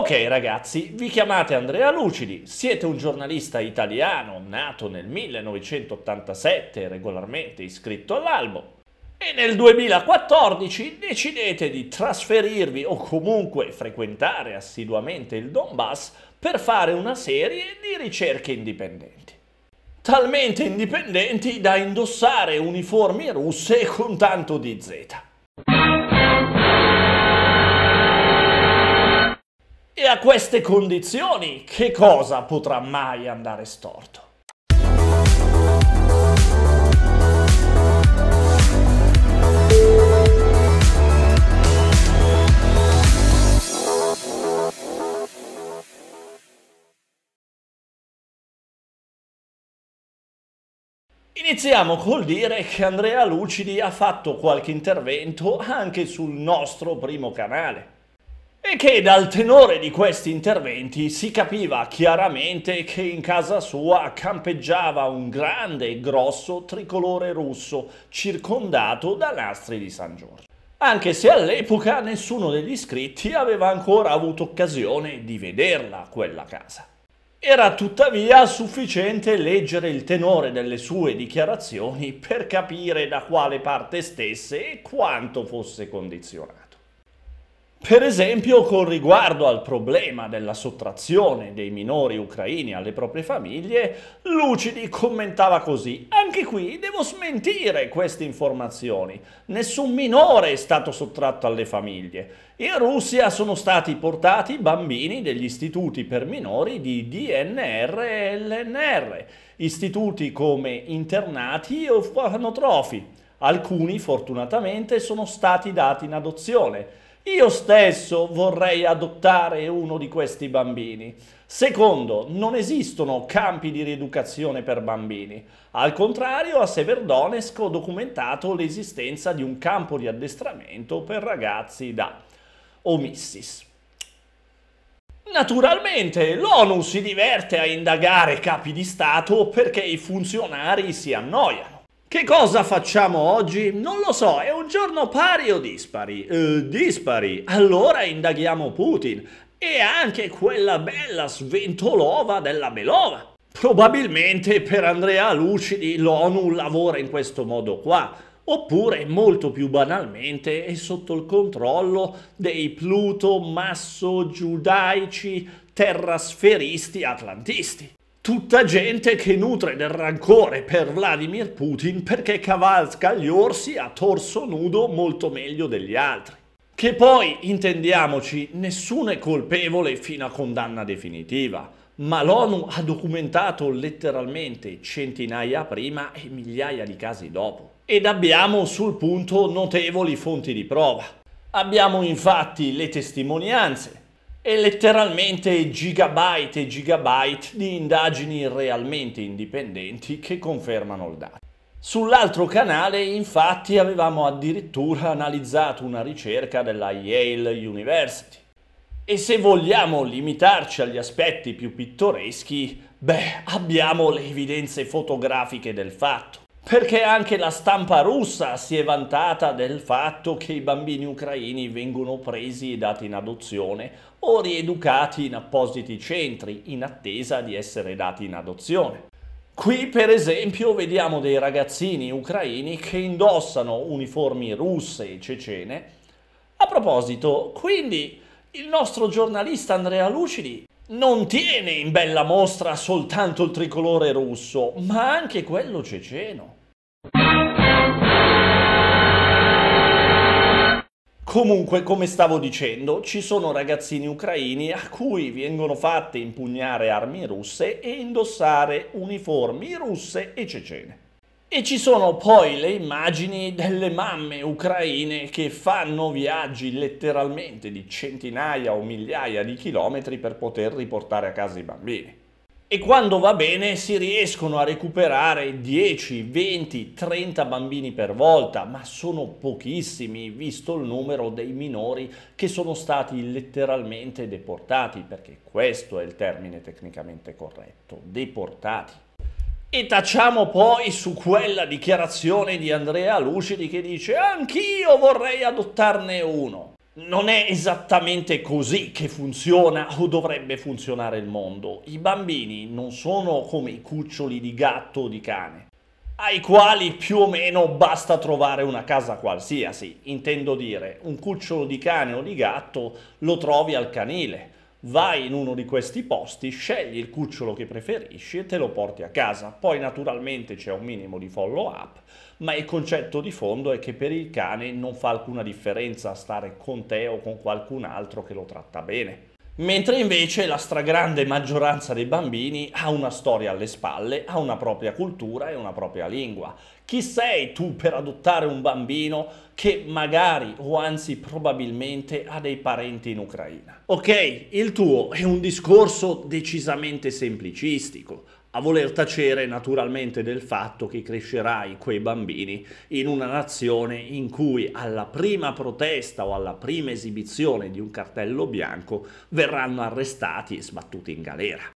Ok ragazzi, vi chiamate Andrea Lucidi, siete un giornalista italiano nato nel 1987 regolarmente iscritto all'albo e nel 2014 decidete di trasferirvi o comunque frequentare assiduamente il Donbass per fare una serie di ricerche indipendenti. Talmente indipendenti da indossare uniformi russe con tanto di zeta. E a queste condizioni che cosa potrà mai andare storto? Iniziamo col dire che Andrea Lucidi ha fatto qualche intervento anche sul nostro primo canale e che dal tenore di questi interventi si capiva chiaramente che in casa sua campeggiava un grande e grosso tricolore russo circondato da nastri di San Giorgio. Anche se all'epoca nessuno degli iscritti aveva ancora avuto occasione di vederla quella casa. Era tuttavia sufficiente leggere il tenore delle sue dichiarazioni per capire da quale parte stesse e quanto fosse condizionato. Per esempio con riguardo al problema della sottrazione dei minori ucraini alle proprie famiglie, Lucidi commentava così, anche qui devo smentire queste informazioni, nessun minore è stato sottratto alle famiglie. In Russia sono stati portati bambini degli istituti per minori di DNR e LNR, istituti come internati o orfanotrofi. Alcuni fortunatamente sono stati dati in adozione io stesso vorrei adottare uno di questi bambini. Secondo, non esistono campi di rieducazione per bambini. Al contrario, a Severdonesk ho documentato l'esistenza di un campo di addestramento per ragazzi da omissis. Naturalmente l'ONU si diverte a indagare capi di Stato perché i funzionari si annoiano. Che cosa facciamo oggi? Non lo so, è un giorno pari o dispari? Eh, dispari. Allora indaghiamo Putin e anche quella bella sventolova della Belova. Probabilmente per Andrea Lucidi l'ONU lavora in questo modo qua, oppure molto più banalmente è sotto il controllo dei pluto, masso, giudaici, terrasferisti atlantisti. Tutta gente che nutre del rancore per Vladimir Putin perché cavalca gli orsi a torso nudo molto meglio degli altri. Che poi, intendiamoci, nessuno è colpevole fino a condanna definitiva, ma l'ONU ha documentato letteralmente centinaia prima e migliaia di casi dopo. Ed abbiamo sul punto notevoli fonti di prova. Abbiamo infatti le testimonianze, e letteralmente gigabyte e gigabyte di indagini realmente indipendenti che confermano il dato. Sull'altro canale infatti avevamo addirittura analizzato una ricerca della Yale University. E se vogliamo limitarci agli aspetti più pittoreschi, beh, abbiamo le evidenze fotografiche del fatto perché anche la stampa russa si è vantata del fatto che i bambini ucraini vengono presi e dati in adozione o rieducati in appositi centri in attesa di essere dati in adozione. Qui per esempio vediamo dei ragazzini ucraini che indossano uniformi russe e cecene. A proposito, quindi il nostro giornalista Andrea Lucidi non tiene in bella mostra soltanto il tricolore russo, ma anche quello ceceno. Comunque, come stavo dicendo, ci sono ragazzini ucraini a cui vengono fatte impugnare armi russe e indossare uniformi russe e cecene. E ci sono poi le immagini delle mamme ucraine che fanno viaggi letteralmente di centinaia o migliaia di chilometri per poter riportare a casa i bambini. E quando va bene si riescono a recuperare 10, 20, 30 bambini per volta, ma sono pochissimi visto il numero dei minori che sono stati letteralmente deportati, perché questo è il termine tecnicamente corretto, deportati. E tacciamo poi su quella dichiarazione di Andrea Lucidi che dice «Anch'io vorrei adottarne uno». Non è esattamente così che funziona o dovrebbe funzionare il mondo. I bambini non sono come i cuccioli di gatto o di cane, ai quali più o meno basta trovare una casa qualsiasi. Intendo dire, un cucciolo di cane o di gatto lo trovi al canile, vai in uno di questi posti, scegli il cucciolo che preferisci e te lo porti a casa. Poi naturalmente c'è un minimo di follow up, ma il concetto di fondo è che per il cane non fa alcuna differenza stare con te o con qualcun altro che lo tratta bene mentre invece la stragrande maggioranza dei bambini ha una storia alle spalle, ha una propria cultura e una propria lingua. Chi sei tu per adottare un bambino che magari o anzi probabilmente ha dei parenti in Ucraina? Ok, il tuo è un discorso decisamente semplicistico a voler tacere naturalmente del fatto che crescerai quei bambini in una nazione in cui alla prima protesta o alla prima esibizione di un cartello bianco verranno arrestati e sbattuti in galera.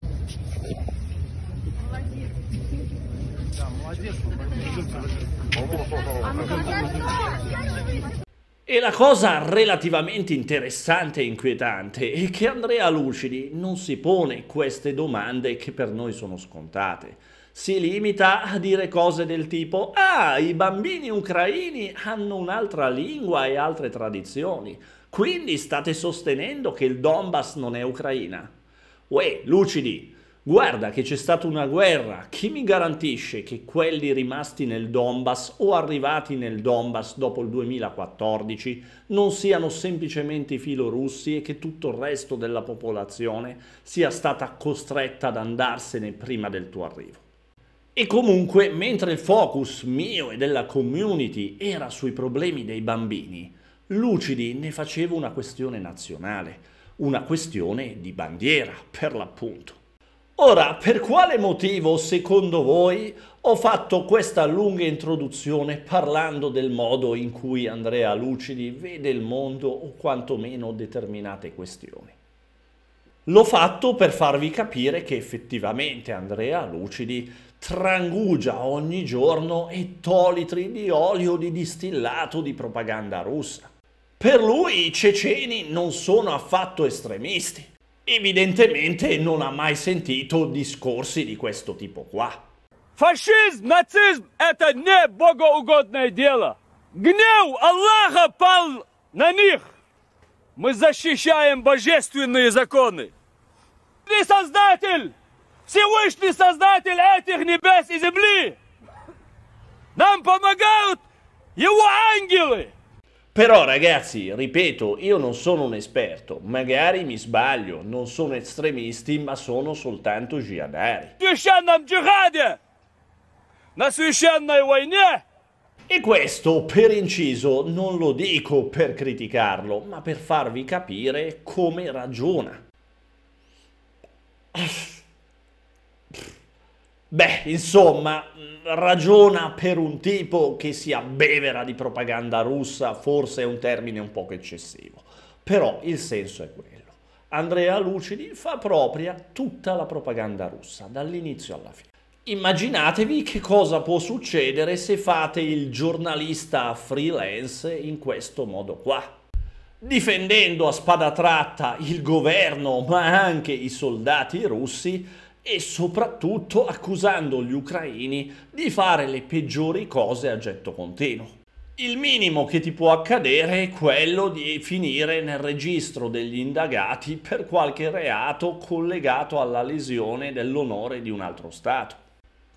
E la cosa relativamente interessante e inquietante è che Andrea Lucidi non si pone queste domande che per noi sono scontate. Si limita a dire cose del tipo «Ah, i bambini ucraini hanno un'altra lingua e altre tradizioni, quindi state sostenendo che il Donbass non è Ucraina». Uè, Lucidi, Guarda che c'è stata una guerra, chi mi garantisce che quelli rimasti nel Donbass o arrivati nel Donbass dopo il 2014 non siano semplicemente filorussi e che tutto il resto della popolazione sia stata costretta ad andarsene prima del tuo arrivo? E comunque, mentre il focus mio e della community era sui problemi dei bambini, Lucidi ne faceva una questione nazionale, una questione di bandiera, per l'appunto. Ora, per quale motivo, secondo voi, ho fatto questa lunga introduzione parlando del modo in cui Andrea Lucidi vede il mondo o quantomeno determinate questioni? L'ho fatto per farvi capire che effettivamente Andrea Lucidi trangugia ogni giorno ettolitri di olio di distillato di propaganda russa. Per lui i ceceni non sono affatto estremisti, evidentemente non ha mai sentito discorsi di questo tipo qua. Фашизм, нацизм – это не богоугодное дело. Гнев Аллаха пал на них. Мы защищаем божественные законы. Ты создатель, Всевышний создатель этих небес и земли. Нам помогают его ангелы. Però ragazzi, ripeto, io non sono un esperto, magari mi sbaglio, non sono estremisti, ma sono soltanto jihadari. E questo, per inciso, non lo dico per criticarlo, ma per farvi capire come ragiona. Beh, insomma, ragiona per un tipo che si abbevera di propaganda russa, forse è un termine un poco eccessivo, però il senso è quello. Andrea Lucidi fa propria tutta la propaganda russa, dall'inizio alla fine. Immaginatevi che cosa può succedere se fate il giornalista freelance in questo modo qua. Difendendo a spada tratta il governo ma anche i soldati russi, e soprattutto accusando gli ucraini di fare le peggiori cose a getto continuo. Il minimo che ti può accadere è quello di finire nel registro degli indagati per qualche reato collegato alla lesione dell'onore di un altro Stato.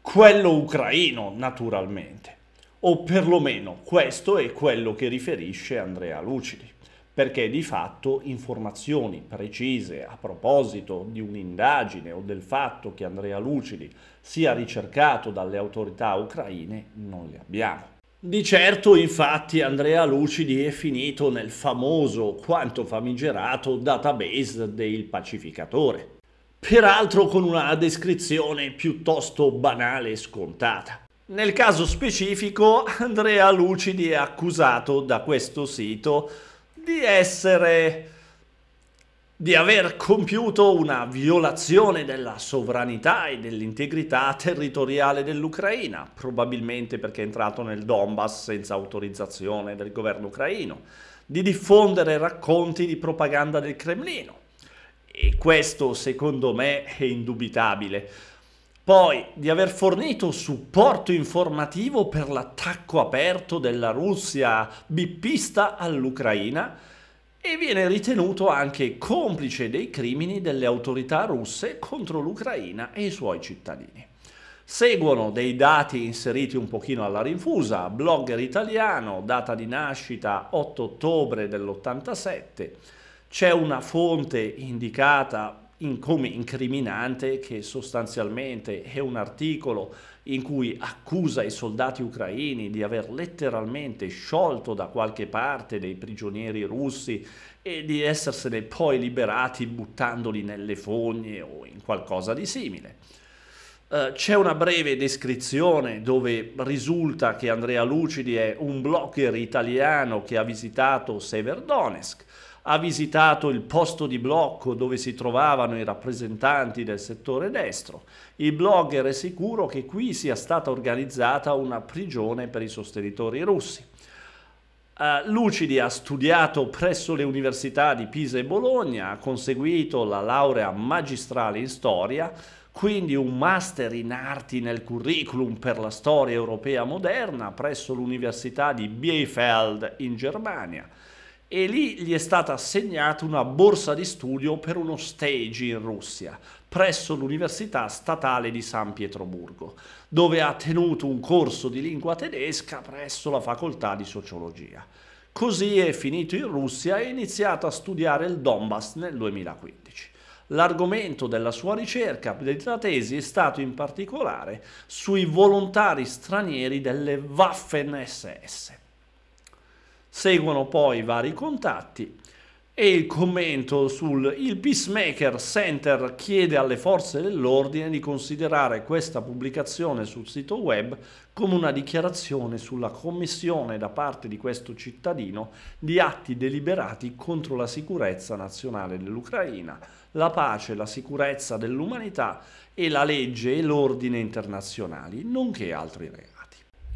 Quello ucraino, naturalmente. O perlomeno questo è quello che riferisce Andrea Lucidi perché di fatto informazioni precise a proposito di un'indagine o del fatto che Andrea Lucidi sia ricercato dalle autorità ucraine non le abbiamo. Di certo, infatti, Andrea Lucidi è finito nel famoso quanto famigerato database del pacificatore, peraltro con una descrizione piuttosto banale e scontata. Nel caso specifico, Andrea Lucidi è accusato da questo sito di essere di aver compiuto una violazione della sovranità e dell'integrità territoriale dell'Ucraina, probabilmente perché è entrato nel Donbass senza autorizzazione del governo ucraino, di diffondere racconti di propaganda del Cremlino. E questo secondo me è indubitabile poi di aver fornito supporto informativo per l'attacco aperto della Russia bippista all'Ucraina e viene ritenuto anche complice dei crimini delle autorità russe contro l'Ucraina e i suoi cittadini. Seguono dei dati inseriti un pochino alla rinfusa, blogger italiano, data di nascita 8 ottobre dell'87, c'è una fonte indicata in come incriminante che sostanzialmente è un articolo in cui accusa i soldati ucraini di aver letteralmente sciolto da qualche parte dei prigionieri russi e di essersene poi liberati buttandoli nelle fogne o in qualcosa di simile. Eh, c'è una breve descrizione dove risulta che Andrea Lucidi è un blogger italiano che ha visitato Severdonesk ha visitato il posto di blocco dove si trovavano i rappresentanti del settore destro. Il blogger è sicuro che qui sia stata organizzata una prigione per i sostenitori russi. Uh, Lucidi ha studiato presso le università di Pisa e Bologna, ha conseguito la laurea magistrale in storia, quindi un master in arti nel curriculum per la storia europea moderna presso l'Università di Bielefeld in Germania e lì gli è stata assegnata una borsa di studio per uno stage in Russia, presso l'Università Statale di San Pietroburgo, dove ha tenuto un corso di lingua tedesca presso la facoltà di sociologia. Così è finito in Russia e ha iniziato a studiare il Donbass nel 2015. L'argomento della sua ricerca, della tesi, è stato in particolare sui volontari stranieri delle Waffen-SS. Seguono poi vari contatti e il commento sul il Peacemaker Center chiede alle forze dell'ordine di considerare questa pubblicazione sul sito web come una dichiarazione sulla commissione da parte di questo cittadino di atti deliberati contro la sicurezza nazionale dell'Ucraina, la pace, la sicurezza dell'umanità e la legge e l'ordine internazionali, nonché altri reati.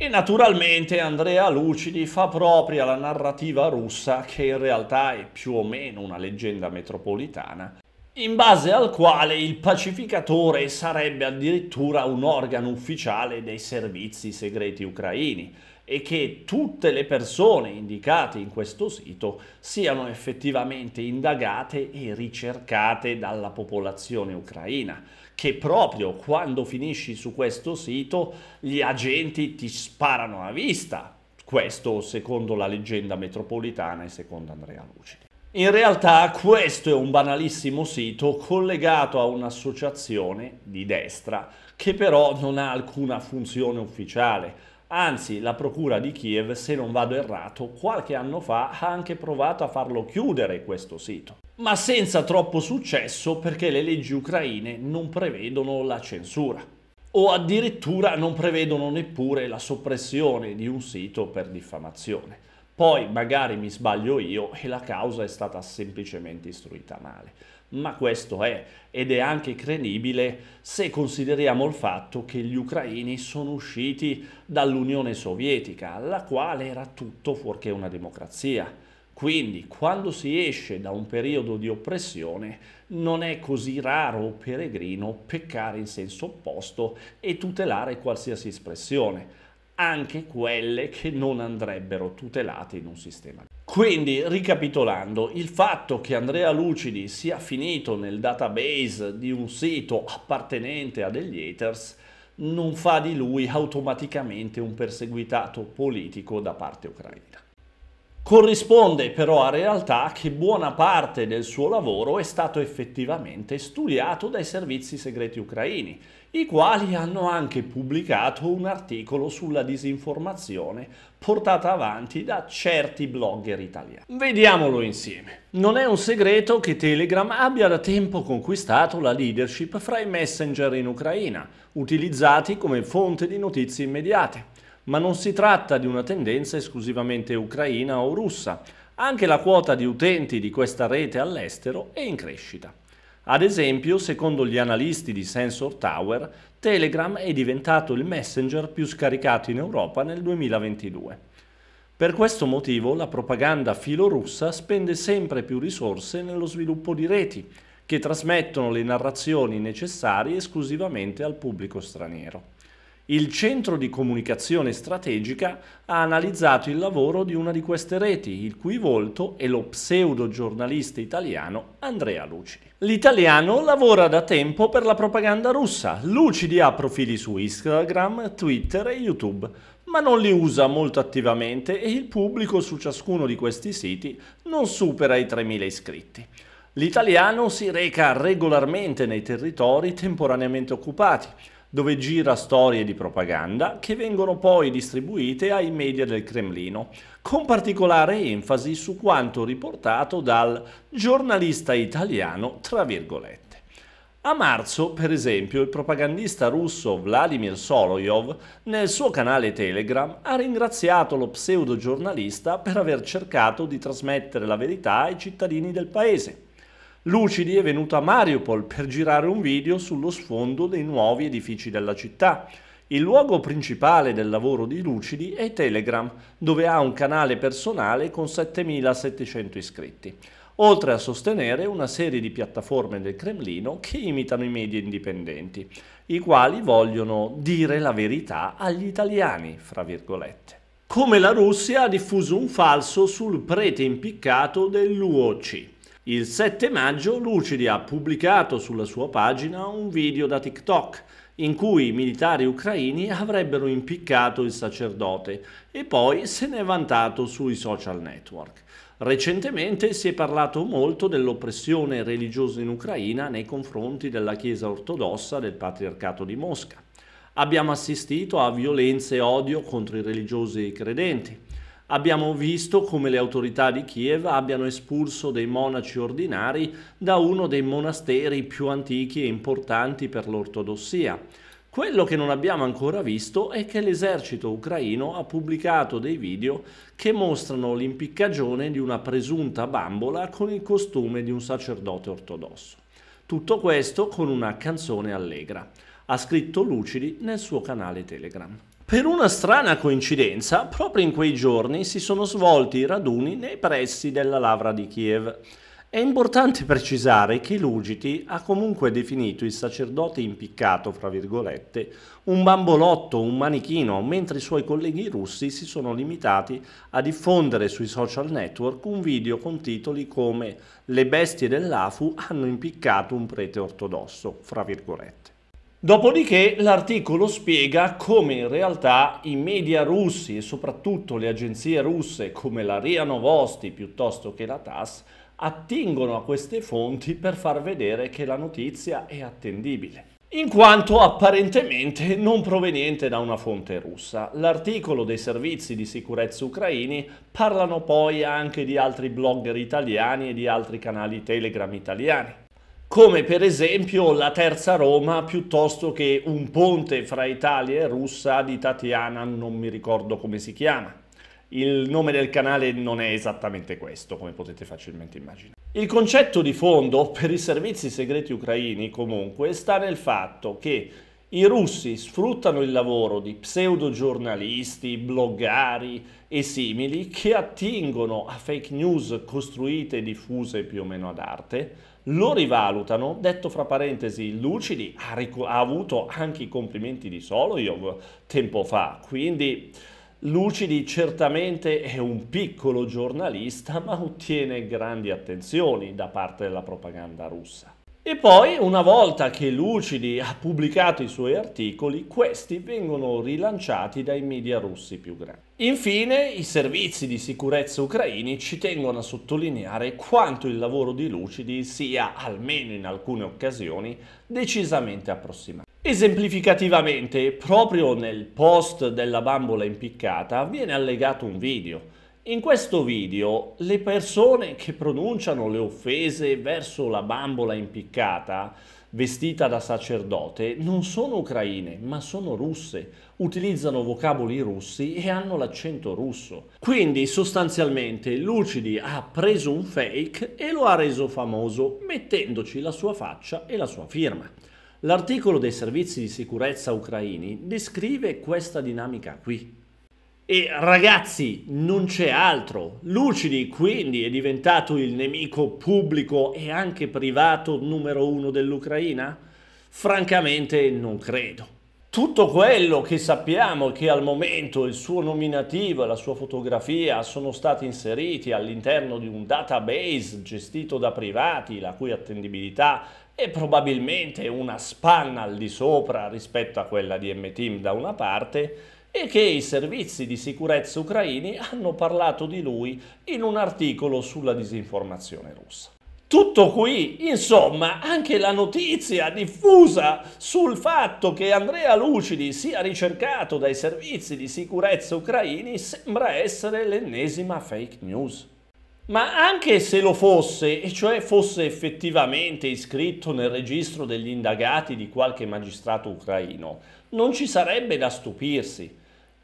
E naturalmente Andrea Lucidi fa propria la narrativa russa che in realtà è più o meno una leggenda metropolitana, in base al quale il pacificatore sarebbe addirittura un organo ufficiale dei servizi segreti ucraini e che tutte le persone indicate in questo sito siano effettivamente indagate e ricercate dalla popolazione ucraina che proprio quando finisci su questo sito gli agenti ti sparano a vista. Questo secondo la leggenda metropolitana e secondo Andrea Lucidi. In realtà questo è un banalissimo sito collegato a un'associazione di destra che però non ha alcuna funzione ufficiale. Anzi, la procura di Kiev, se non vado errato, qualche anno fa ha anche provato a farlo chiudere questo sito ma senza troppo successo perché le leggi ucraine non prevedono la censura o addirittura non prevedono neppure la soppressione di un sito per diffamazione. Poi magari mi sbaglio io e la causa è stata semplicemente istruita male. Ma questo è ed è anche credibile se consideriamo il fatto che gli ucraini sono usciti dall'Unione Sovietica, la quale era tutto fuorché una democrazia. Quindi quando si esce da un periodo di oppressione non è così raro o peregrino peccare in senso opposto e tutelare qualsiasi espressione, anche quelle che non andrebbero tutelate in un sistema. Quindi, ricapitolando, il fatto che Andrea Lucidi sia finito nel database di un sito appartenente a degli haters non fa di lui automaticamente un perseguitato politico da parte ucraina. Corrisponde però a realtà che buona parte del suo lavoro è stato effettivamente studiato dai servizi segreti ucraini, i quali hanno anche pubblicato un articolo sulla disinformazione portata avanti da certi blogger italiani. Vediamolo insieme. Non è un segreto che Telegram abbia da tempo conquistato la leadership fra i messenger in Ucraina, utilizzati come fonte di notizie immediate ma non si tratta di una tendenza esclusivamente ucraina o russa. Anche la quota di utenti di questa rete all'estero è in crescita. Ad esempio, secondo gli analisti di Sensor Tower, Telegram è diventato il messenger più scaricato in Europa nel 2022. Per questo motivo la propaganda filorussa spende sempre più risorse nello sviluppo di reti, che trasmettono le narrazioni necessarie esclusivamente al pubblico straniero. Il Centro di Comunicazione Strategica ha analizzato il lavoro di una di queste reti, il cui volto è lo pseudo-giornalista italiano Andrea Lucidi. L'italiano lavora da tempo per la propaganda russa. Lucidi ha profili su Instagram, Twitter e YouTube, ma non li usa molto attivamente e il pubblico su ciascuno di questi siti non supera i 3.000 iscritti. L'italiano si reca regolarmente nei territori temporaneamente occupati dove gira storie di propaganda che vengono poi distribuite ai media del Cremlino, con particolare enfasi su quanto riportato dal giornalista italiano, tra virgolette. A marzo, per esempio, il propagandista russo Vladimir Soloyov nel suo canale Telegram ha ringraziato lo pseudogiornalista per aver cercato di trasmettere la verità ai cittadini del paese. Lucidi è venuto a Mariupol per girare un video sullo sfondo dei nuovi edifici della città. Il luogo principale del lavoro di Lucidi è Telegram, dove ha un canale personale con 7.700 iscritti, oltre a sostenere una serie di piattaforme del Cremlino che imitano i media indipendenti, i quali vogliono dire la verità agli italiani, fra virgolette come la Russia ha diffuso un falso sul prete impiccato dell'UOC. Il 7 maggio Lucidi ha pubblicato sulla sua pagina un video da TikTok in cui i militari ucraini avrebbero impiccato il sacerdote e poi se ne è vantato sui social network. Recentemente si è parlato molto dell'oppressione religiosa in Ucraina nei confronti della Chiesa ortodossa del Patriarcato di Mosca. Abbiamo assistito a violenze e odio contro i religiosi e i credenti. Abbiamo visto come le autorità di Kiev abbiano espulso dei monaci ordinari da uno dei monasteri più antichi e importanti per l'ortodossia. Quello che non abbiamo ancora visto è che l'esercito ucraino ha pubblicato dei video che mostrano l'impiccagione di una presunta bambola con il costume di un sacerdote ortodosso. Tutto questo con una canzone allegra. Ha scritto Lucidi nel suo canale Telegram. Per una strana coincidenza, proprio in quei giorni si sono svolti i raduni nei pressi della Lavra di Kiev. È importante precisare che Lugiti ha comunque definito il sacerdote impiccato, fra virgolette, un bambolotto, un manichino, mentre i suoi colleghi russi si sono limitati a diffondere sui social network un video con titoli come Le bestie dell'AFU hanno impiccato un prete ortodosso, fra virgolette. Dopodiché l'articolo spiega come in realtà i media russi e soprattutto le agenzie russe come la RIA Novosti piuttosto che la TAS attingono a queste fonti per far vedere che la notizia è attendibile in quanto apparentemente non proveniente da una fonte russa. L'articolo dei servizi di sicurezza ucraini parlano poi anche di altri blogger italiani e di altri canali Telegram italiani come per esempio la terza Roma piuttosto che un ponte fra Italia e Russia di Tatiana, non mi ricordo come si chiama. Il nome del canale non è esattamente questo, come potete facilmente immaginare. Il concetto di fondo per i servizi segreti ucraini comunque sta nel fatto che i russi sfruttano il lavoro di pseudogiornalisti, bloggari e simili che attingono a fake news costruite e diffuse più o meno ad arte lo rivalutano, detto fra parentesi, Lucidi ha, ha avuto anche i complimenti di Soloyov tempo fa, quindi... Lucidi certamente è un piccolo giornalista ma ottiene grandi attenzioni da parte della propaganda russa. E poi, una volta che Lucidi ha pubblicato i suoi articoli, questi vengono rilanciati dai media russi più grandi. Infine, i servizi di sicurezza ucraini ci tengono a sottolineare quanto il lavoro di Lucidi sia, almeno in alcune occasioni, decisamente approssimato. Esemplificativamente, proprio nel post della bambola impiccata viene allegato un video. In questo video le persone che pronunciano le offese verso la bambola impiccata vestita da sacerdote non sono ucraine, ma sono russe, utilizzano vocaboli russi e hanno l'accento russo. Quindi sostanzialmente Lucidi ha preso un fake e lo ha reso famoso mettendoci la sua faccia e la sua firma. L'articolo dei servizi di sicurezza ucraini descrive questa dinamica qui. E ragazzi, non c'è altro. Lucidi quindi è diventato il nemico pubblico e anche privato numero uno dell'Ucraina? Francamente non credo. Tutto quello che sappiamo è che al momento il suo nominativo e la sua fotografia sono stati inseriti all'interno di un database gestito da privati, la cui attendibilità è probabilmente una spanna al di sopra rispetto a quella di M-Team da una parte, e che i servizi di sicurezza ucraini hanno parlato di lui in un articolo sulla disinformazione russa. Tutto qui, insomma, anche la notizia diffusa sul fatto che Andrea Lucidi sia ricercato dai servizi di sicurezza ucraini sembra essere l'ennesima fake news. Ma anche se lo fosse, e cioè fosse effettivamente iscritto nel registro degli indagati di qualche magistrato ucraino, non ci sarebbe da stupirsi.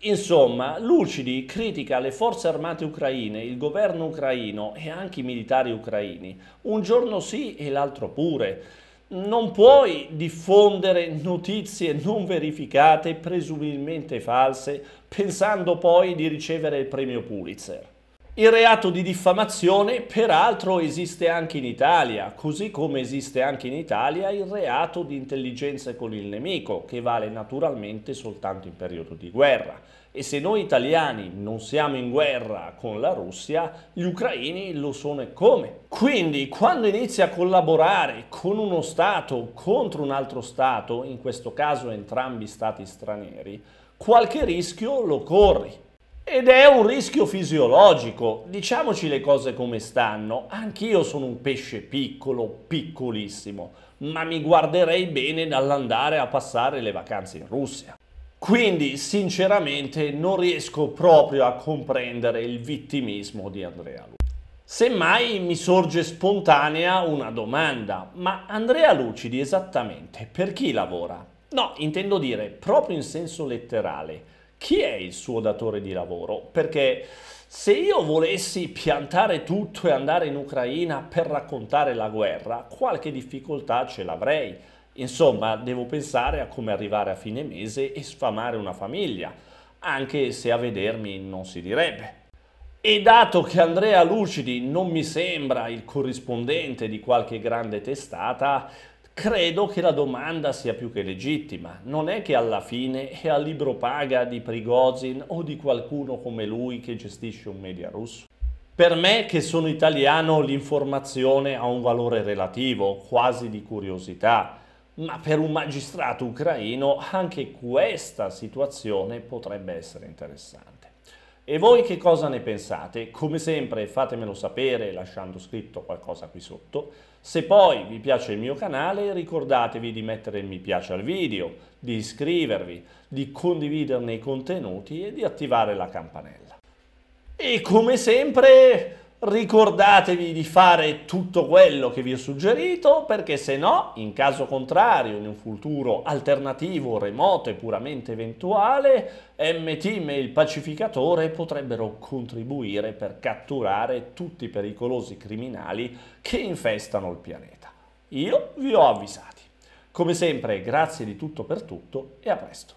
Insomma, Lucidi critica le forze armate ucraine, il governo ucraino e anche i militari ucraini, un giorno sì e l'altro pure. Non puoi diffondere notizie non verificate, presumibilmente false, pensando poi di ricevere il premio Pulitzer. Il reato di diffamazione peraltro esiste anche in Italia, così come esiste anche in Italia il reato di intelligenza con il nemico, che vale naturalmente soltanto in periodo di guerra. E se noi italiani non siamo in guerra con la Russia, gli ucraini lo sono e come. Quindi quando inizi a collaborare con uno Stato contro un altro Stato, in questo caso entrambi Stati stranieri, qualche rischio lo corri. Ed è un rischio fisiologico, diciamoci le cose come stanno, anch'io sono un pesce piccolo, piccolissimo, ma mi guarderei bene dall'andare a passare le vacanze in Russia. Quindi sinceramente non riesco proprio a comprendere il vittimismo di Andrea Lucci. Semmai mi sorge spontanea una domanda, ma Andrea Lucidi esattamente per chi lavora? No, intendo dire proprio in senso letterale chi è il suo datore di lavoro? Perché se io volessi piantare tutto e andare in Ucraina per raccontare la guerra, qualche difficoltà ce l'avrei. Insomma, devo pensare a come arrivare a fine mese e sfamare una famiglia, anche se a vedermi non si direbbe. E dato che Andrea Lucidi non mi sembra il corrispondente di qualche grande testata, Credo che la domanda sia più che legittima. Non è che alla fine è a libro paga di Prigozhin o di qualcuno come lui che gestisce un media russo. Per me, che sono italiano, l'informazione ha un valore relativo, quasi di curiosità, ma per un magistrato ucraino anche questa situazione potrebbe essere interessante. E voi che cosa ne pensate? Come sempre fatemelo sapere lasciando scritto qualcosa qui sotto. Se poi vi piace il mio canale ricordatevi di mettere il mi piace al video, di iscrivervi, di condividerne i contenuti e di attivare la campanella. E come sempre ricordatevi di fare tutto quello che vi ho suggerito perché se no, in caso contrario, in un futuro alternativo, remoto e puramente eventuale, MTM e il pacificatore potrebbero contribuire per catturare tutti i pericolosi criminali che infestano il pianeta. Io vi ho avvisati. Come sempre, grazie di tutto per tutto e a presto.